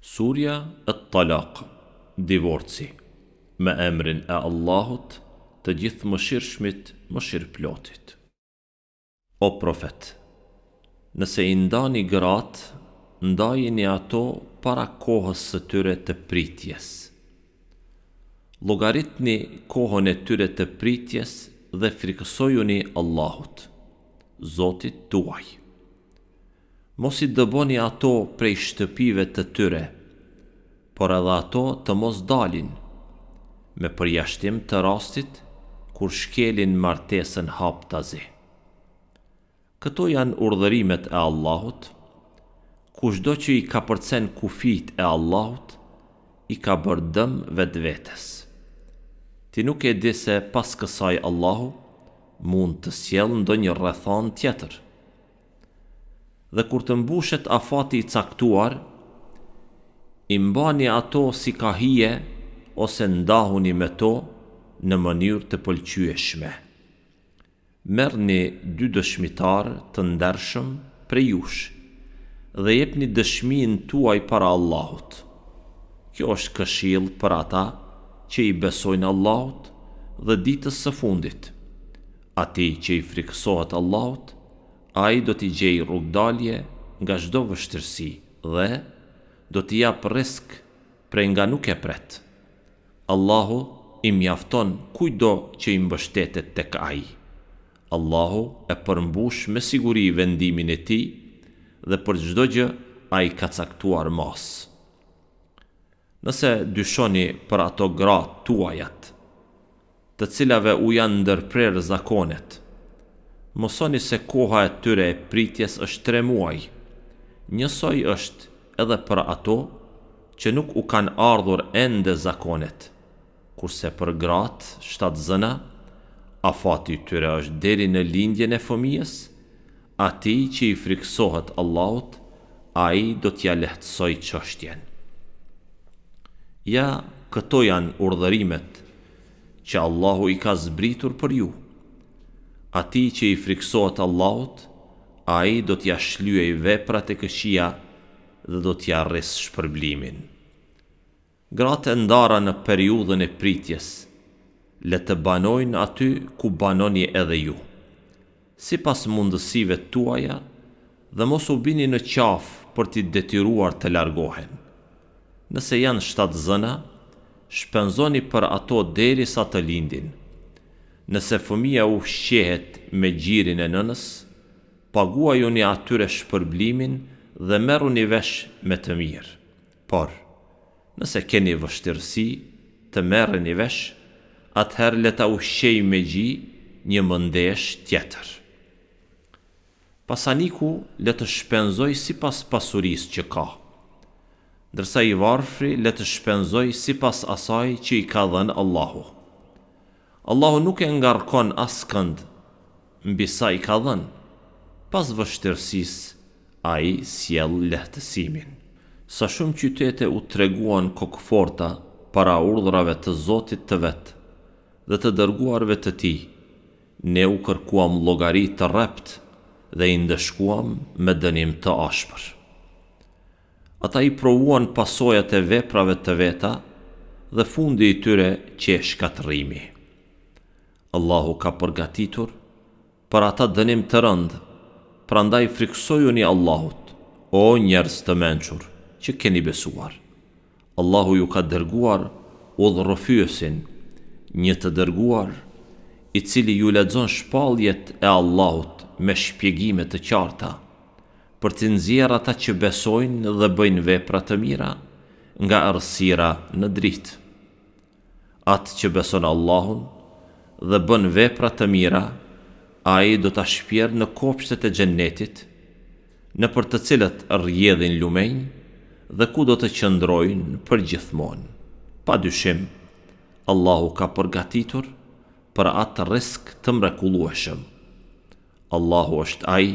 Surja e talak, divorci, me emrin e Allahut të gjithë më shirëshmit, më shirë plotit. O profet, nëse i ndani gratë, ndajini ato para kohës së tyre të pritjes. Logaritni kohën e tyre të pritjes dhe frikësojuni Allahut, Zotit tuaj. Mos i dëboni ato prej shtëpive të tyre, të por edhe ato të mos dalin. Me përjashtim të rastit, kur shkelin martesën hap të zi. Këto janë urdhërimet e Allahut, ku do që i ka përcen kufit e Allahut, i ka bërë dëm vetë vetës. Ti nuk e di se pas kësaj Allahu, mund të sjellë ndonjë një tjetër. Dhe kur të mbushet afati i caktuar, imbani ato si ka hije, ose ndahuni me to në mënyrë të pëlqyeshme. Merë një dy dëshmitar të ndershëm për jush, dhe jep një dëshmin tuaj para Allahut. Kjo është këshil për ata që i besojnë Allahut dhe ditës së fundit. Ati që i friksohet Allahut, a i do t'i gjej rrugdalje nga shdo vështërsi dhe do t'i jap risk prej nga nuk e pret. Allahu i mjafton kujdo që i mbështetet tek ai. Allahu e përmbush me siguri vendimin e ti dhe për gjdo gjë a i ka caktuar mos. Nëse dyshoni për ato gra tuajat, të cilave u janë Ndërprer zakonet, mësoni se koha e tyre e pritjes është tre muaj, njësoj është edhe për ato që nuk u kanë ardhur ende zakonet, kurse për gratë shtatë zëna, a fati tyre është deri në lindjen e fëmijës, ati që i friksohet Allahut, a i do t'ja lehtësoj qështjen. Ja, këto janë urdhërimet që Allahu i ka zbritur për ju. Ati që i friksohet Allahut, a i do t'ja shlyej veprat e këshia nështë, dhe do t'ja rrisë shpërblimin. Gratë e ndara në periudhën e pritjes, le të banojnë aty ku banoni edhe ju. Si pas mundësive tuaja, dhe mos u bini në qafë për t'i detyruar të largohen. Nëse janë shtatë zëna, shpenzoni për ato deri sa të lindin. Nëse fëmija u shqehet me gjirin e nënës, paguaj unë atyre shpërblimin nështë dhe meru një vesh me të mirë. Por, nëse keni vështirësi të merë një vesh, atëherë leta u shqej me gji një mëndesh tjetër. Pasaniku le të shpenzoj si pas pasuris që ka, ndërsa i varfri le të shpenzoj si pas asaj që i ka dhenë Allahu. Allahu nuk e ngarkon askënd kënd, mbi sa i ka dhenë, pas vështirësisë a i s'jell lehtësimin. Sa shumë qytete u treguan kokforta para urdhrave të Zotit të vetë dhe të dërguarve të ti, ne u kërkuam logari të rept dhe i ndëshkuam me dënim të ashpër. Ata i provuan pasojat e veprave të veta dhe fundi i tyre që e shkatërimi. Allahu ka përgatitur për ata dënim të rëndë prandaj friksoju një Allahut, o njerës të menqur, që keni besuar. Allahu ju ka dërguar u dhërëfyësin, një të dërguar, i cili ju ledzon shpaljet e Allahut me shpjegime të qarta, për të nëzjera ta që besojnë dhe bëjnë vepra të mira, nga ërsira në dritë. Atë që beson Allahun dhe bën vepra të mira, a i do të shpjerë në kopshtet e gjennetit, në për të cilët rjedhin lumenjë, dhe ku do të qëndrojnë për gjithmonë. Pa dyshim, Allahu ka përgatitur për atë risk të mrekulueshëm. Allahu është ai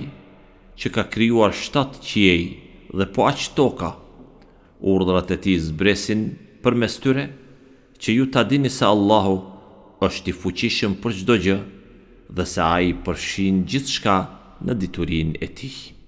që ka krijuar shtatë qiej dhe po aq toka. e tij zbresin përmes tyre që ju ta dini se Allahu është i fuqishëm për çdo gjë dhe se a i përshin gjithë shka në diturin e tihë.